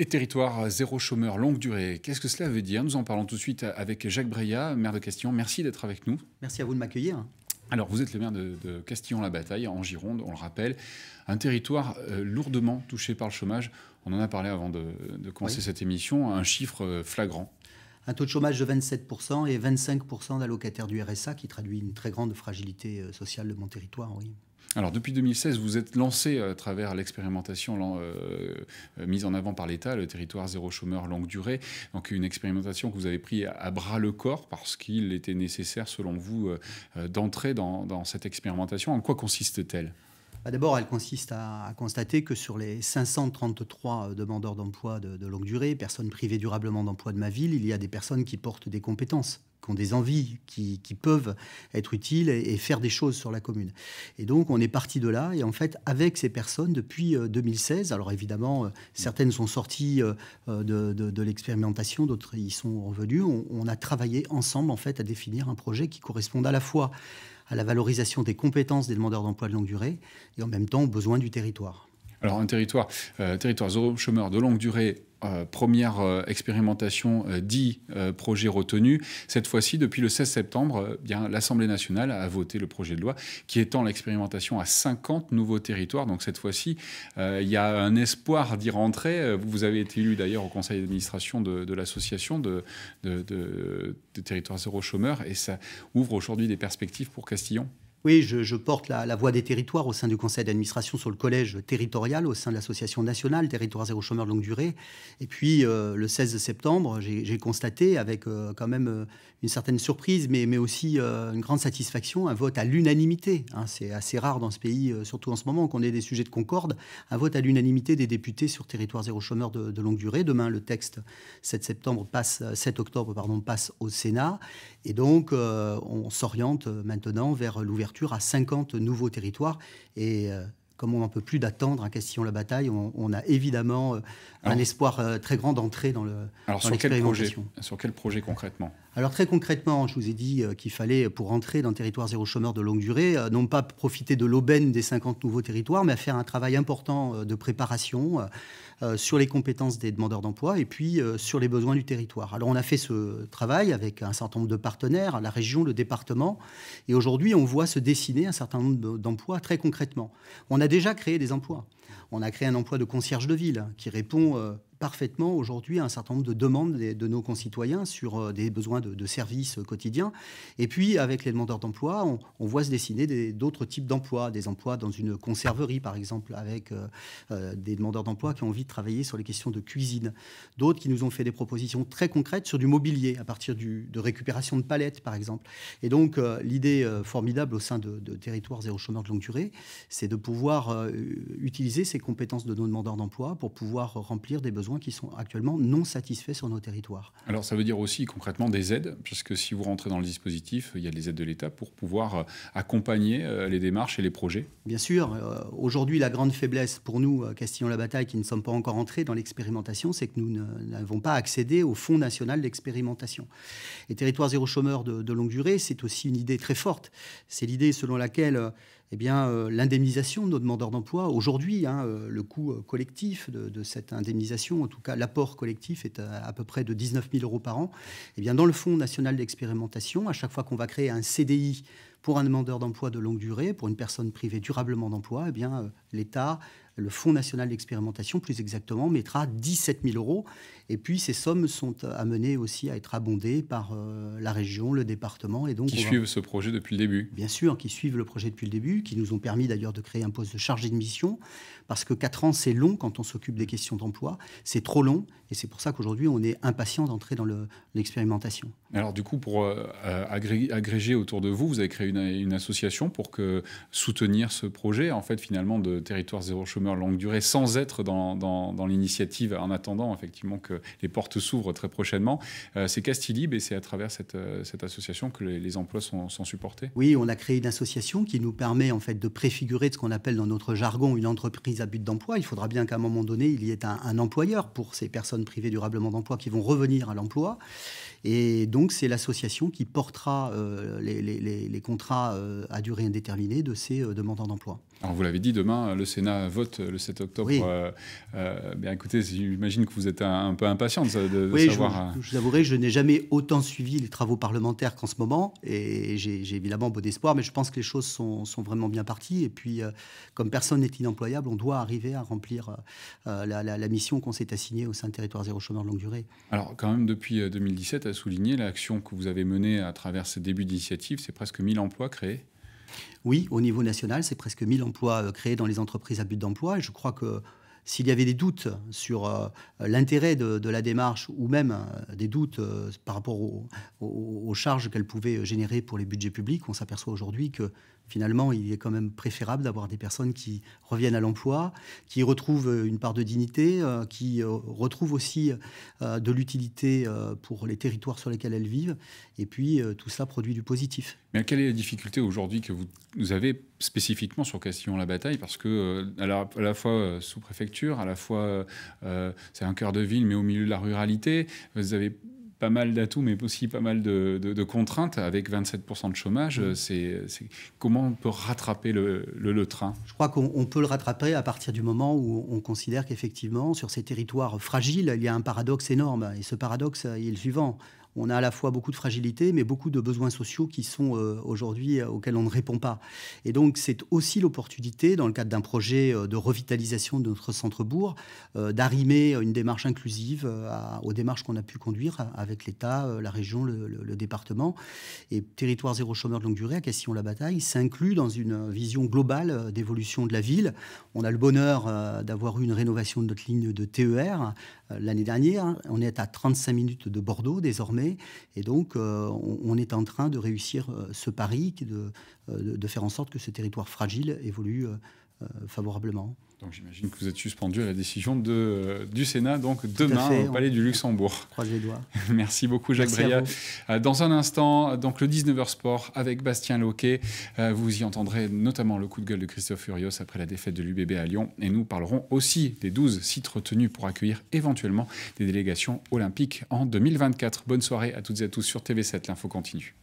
Et territoire euh, zéro chômeur longue durée, qu'est-ce que cela veut dire Nous en parlons tout de suite euh, avec Jacques Breillat, maire de Castillon. Merci d'être avec nous. Merci à vous de m'accueillir. Alors, vous êtes le maire de, Castillon-la-Bataille, en Gironde, on le rappelle, un territoire euh, lourdement touché par le chômage. On en a parlé avant de, commencer cette émission, un chiffre flagrant. Un taux de chômage de 27% et 25% d'allocataires du RSA, qui traduit une très grande fragilité sociale de mon territoire, oui. Alors depuis 2016, vous êtes lancé à travers l'expérimentation euh, mise en avant par l'État, le territoire zéro chômeur longue durée. Donc une expérimentation que vous avez prise à bras le corps parce qu'il était nécessaire, selon vous, euh, d'entrer dans, cette expérimentation. En quoi consiste-t-elle bah, D'abord, elle consiste à, constater que sur les 533 euh, demandeurs d'emploi de longue durée, personnes privées durablement d'emploi de ma ville, il y a des personnes qui portent des compétences qui ont des envies, qui, peuvent être utiles et, faire des choses sur la commune. Et donc, on est parti de là. Et en fait, avec ces personnes, depuis 2016, euh, alors évidemment, euh, certaines sont sorties euh, de, l'expérimentation, d'autres y sont revenues. On, a travaillé ensemble, en fait, à définir un projet qui corresponde à la fois à la valorisation des compétences des demandeurs d'emploi de longue durée et en même temps aux besoins du territoire. Alors un territoire, territoire zéro chômeur de longue durée euh, première euh, expérimentation, euh, dit projet projets retenus. Cette fois-ci, depuis le 16 septembre, eh bien l'Assemblée nationale a voté le projet de loi qui étend l'expérimentation à 50 nouveaux territoires. Donc cette fois-ci, il y a un espoir d'y rentrer. Vous avez été élu d'ailleurs au conseil d'administration de, l'association de, de, Territoires Zéro Chômeur et ça ouvre aujourd'hui des perspectives pour Castillon. Oui, je, porte la, voix des territoires au sein du conseil d'administration sur le collège territorial, au sein de l'association nationale Territoire zéro chômeur longue durée. Et puis, euh, le 16 septembre, j'ai constaté avec euh, quand même euh, une certaine surprise, mais, aussi une grande satisfaction, un vote à l'unanimité. Hein. C'est assez rare dans ce pays, surtout en ce moment, qu'on ait des sujets de concorde. Un vote à l'unanimité des députés sur Territoires zéro chômeur de, de, longue durée. Demain, le texte 7 septembre passe, 7 octobre pardon, passe au Sénat. Et donc, on s'oriente maintenant vers l'ouverture à 50 nouveaux territoires. Et euh, comme on n'en peut plus d'attendre à hein, question la bataille on, a évidemment euh, un espoir euh, très grand d'entrer dans le. sur quel projet concrètement alors très concrètement, je vous ai dit euh, qu'il fallait, pour entrer dans le territoire zéro chômeur de longue durée, euh, non pas profiter de l'aubaine des 50 nouveaux territoires, mais faire un travail important euh, de préparation sur les compétences des demandeurs d'emploi et puis sur les besoins du territoire. Alors on a fait ce travail avec un certain nombre de partenaires, la région, le département, et aujourd'hui on voit se dessiner un certain nombre d'emplois très concrètement. On a déjà créé des emplois. On a créé un emploi de concierge de ville qui répond parfaitement aujourd'hui un certain nombre de demandes de, nos concitoyens sur euh, des besoins de, services euh, quotidiens. Et puis, avec les demandeurs d'emploi, on, voit se dessiner d'autres types d'emplois, des emplois dans une conserverie, par exemple, avec euh, des demandeurs d'emploi qui ont envie de travailler sur les questions de cuisine. D'autres qui nous ont fait des propositions très concrètes sur du mobilier, à partir de récupération de palettes, par exemple. Et donc, l'idée formidable au sein de, Territoires et Zéro Chômeur de longue durée, c'est de pouvoir utiliser ces compétences de nos demandeurs d'emploi pour pouvoir remplir des besoins qui sont actuellement non satisfaits sur nos territoires. Alors ça veut dire aussi concrètement des aides, puisque si vous rentrez dans le dispositif, il y a des aides de l'État pour pouvoir euh, accompagner euh, les démarches et les projets Bien sûr. Euh, aujourd'hui, la grande faiblesse pour nous, Castillon-la-Bataille, qui ne sommes pas encore entrés dans l'expérimentation, c'est que nous n'avons pas accédé au Fonds national d'expérimentation. Et Territoire zéro chômeur de, de longue durée, c'est aussi une idée très forte. C'est l'idée selon laquelle eh bien, euh, l'indemnisation de nos demandeurs d'emploi, aujourd'hui, hein, euh, le coût euh, collectif de, cette indemnisation, en tout cas l'apport collectif, est à, peu près de 19 000 euros par an. Eh bien, dans le Fonds national d'expérimentation, à chaque fois qu'on va créer un CDI pour un demandeur d'emploi de longue durée, pour une personne privée durablement d'emploi, eh bien, l'État le Fonds national d'expérimentation, plus exactement, mettra 17 000 euros. Et puis, ces sommes sont amenées aussi à être abondées par euh, la région, le département. Et donc, qui suivent ce projet depuis le début. Bien sûr, qui suivent le projet depuis le début, qui nous ont permis d'ailleurs de créer un poste de chargé de mission, parce que 4 ans, c'est long quand on s'occupe des questions d'emploi. C'est trop long. Et c'est pour ça qu'aujourd'hui, on est impatient d'entrer dans l'expérimentation. Alors, du coup, pour euh, agréger autour de vous, vous avez créé une, association pour que soutenir ce projet, en fait, finalement, de Territoire Zéro Chômage chômeurs longue durée sans être dans, dans, l'initiative en attendant effectivement que les portes s'ouvrent très prochainement. Euh, c'est Castilib et c'est à travers cette, euh, cette association que les, emplois sont, sont, supportés. Oui, on a créé une association qui nous permet en fait de préfigurer ce qu'on appelle dans notre jargon une entreprise à but d'emploi. Il faudra bien qu'à un moment donné, il y ait un, employeur pour ces personnes privées durablement d'emploi qui vont revenir à l'emploi. Et donc, c'est l'association qui portera euh, les, les, contrats à durée indéterminée de ces demandants demandeurs d'emploi. Alors vous l'avez dit, demain, le Sénat vote le 7 octobre. Oui. Euh, euh, bien écoutez, j'imagine que vous êtes un, peu impatiente de, savoir... — oui, euh. je, vous avouerai, je n'ai jamais autant suivi les travaux parlementaires qu'en ce moment, et j'ai évidemment bon espoir, mais je pense que les choses sont, vraiment bien parties, et puis comme personne n'est inemployable, on doit arriver à remplir la, mission qu'on s'est assignée au sein du Territoire Zéro Chômeur de Longue Durée. Alors quand même, depuis 2017, à souligner l'action que vous avez menée à travers ces débuts d'initiative, c'est presque 1000 emplois créés. Oui, au niveau national, c'est presque 1000 emplois euh, créés dans les entreprises à but d'emploi. Et je crois que s'il y avait des doutes sur euh, l'intérêt de, la démarche ou même euh, des doutes par rapport aux charges qu'elle pouvait générer pour les budgets publics, on s'aperçoit aujourd'hui que finalement, il est quand même préférable d'avoir des personnes qui reviennent à l'emploi, qui retrouvent euh, une part de dignité, euh, qui euh, retrouvent aussi de l'utilité pour les territoires sur lesquels elles vivent. Et puis, tout ça produit du positif. Mais quelle est la difficulté aujourd'hui que vous, avez spécifiquement sur question la bataille Parce que, à la, fois sous-préfecture, à la fois c'est un cœur de ville, mais au milieu de la ruralité, vous avez pas mal d'atouts, mais aussi pas mal de, contraintes. Avec 27% de chômage, mm. c'est comment on peut rattraper le, train Je crois qu'on peut le rattraper à partir du moment où on considère qu'effectivement, sur ces territoires fragiles, il y a un paradoxe énorme. Et ce paradoxe, est le suivant on a à la fois beaucoup de fragilité, mais beaucoup de besoins sociaux qui sont euh, aujourd'hui euh, auxquels on ne répond pas. Et donc, c'est aussi l'opportunité, dans le cadre d'un projet euh, de revitalisation de notre centre-bourg, d'arrimer une démarche inclusive aux démarches qu'on a pu conduire avec l'État, la région, le, département. Et Territoire zéro chômeur de longue durée à question la bataille s'inclut dans une vision globale d'évolution de la ville. On a le bonheur d'avoir eu une rénovation de notre ligne de TER l'année dernière. On est à 35 minutes de Bordeaux désormais et donc, euh, on, est en train de réussir euh, ce pari, euh, de, faire en sorte que ce territoire fragile évolue favorablement. Donc j'imagine que vous êtes suspendu à la décision du Sénat, donc demain au Palais du Luxembourg. Croise les doigts. Merci beaucoup Jacques Bria. Euh, dans un instant, donc le 19h Sport avec Bastien Loquet. Euh, vous y entendrez notamment le coup de gueule de Christophe Furios après la défaite de l'UBB à Lyon. Et nous parlerons aussi des 12 sites retenus pour accueillir éventuellement des délégations olympiques en 2024. Bonne soirée à toutes et à tous sur TV7. L'info continue.